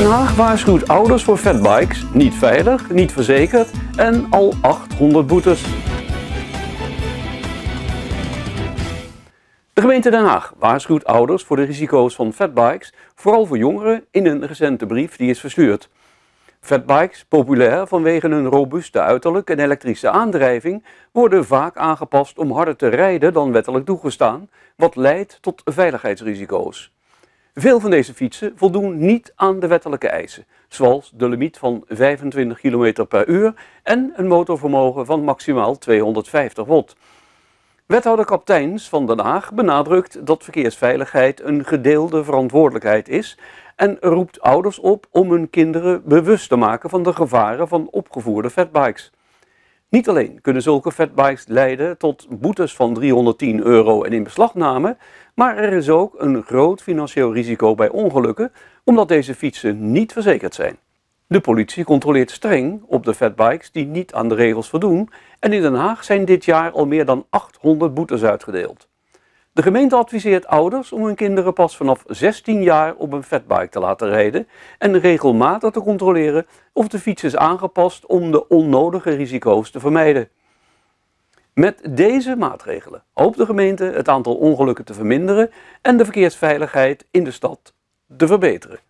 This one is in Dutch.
Den Haag waarschuwt ouders voor fatbikes. Niet veilig, niet verzekerd en al 800 boetes. De gemeente Den Haag waarschuwt ouders voor de risico's van fatbikes, vooral voor jongeren, in een recente brief die is verstuurd. Fatbikes, populair vanwege hun robuuste uiterlijk en elektrische aandrijving, worden vaak aangepast om harder te rijden dan wettelijk toegestaan, wat leidt tot veiligheidsrisico's. Veel van deze fietsen voldoen niet aan de wettelijke eisen, zoals de limiet van 25 km per uur en een motorvermogen van maximaal 250 watt. Wethouder Kapteins van Den Haag benadrukt dat verkeersveiligheid een gedeelde verantwoordelijkheid is en roept ouders op om hun kinderen bewust te maken van de gevaren van opgevoerde fatbikes. Niet alleen kunnen zulke fatbikes leiden tot boetes van 310 euro en inbeslagname, maar er is ook een groot financieel risico bij ongelukken, omdat deze fietsen niet verzekerd zijn. De politie controleert streng op de fatbikes die niet aan de regels voldoen en in Den Haag zijn dit jaar al meer dan 800 boetes uitgedeeld. De gemeente adviseert ouders om hun kinderen pas vanaf 16 jaar op een fatbike te laten rijden en regelmatig te controleren of de fiets is aangepast om de onnodige risico's te vermijden. Met deze maatregelen hoopt de gemeente het aantal ongelukken te verminderen en de verkeersveiligheid in de stad te verbeteren.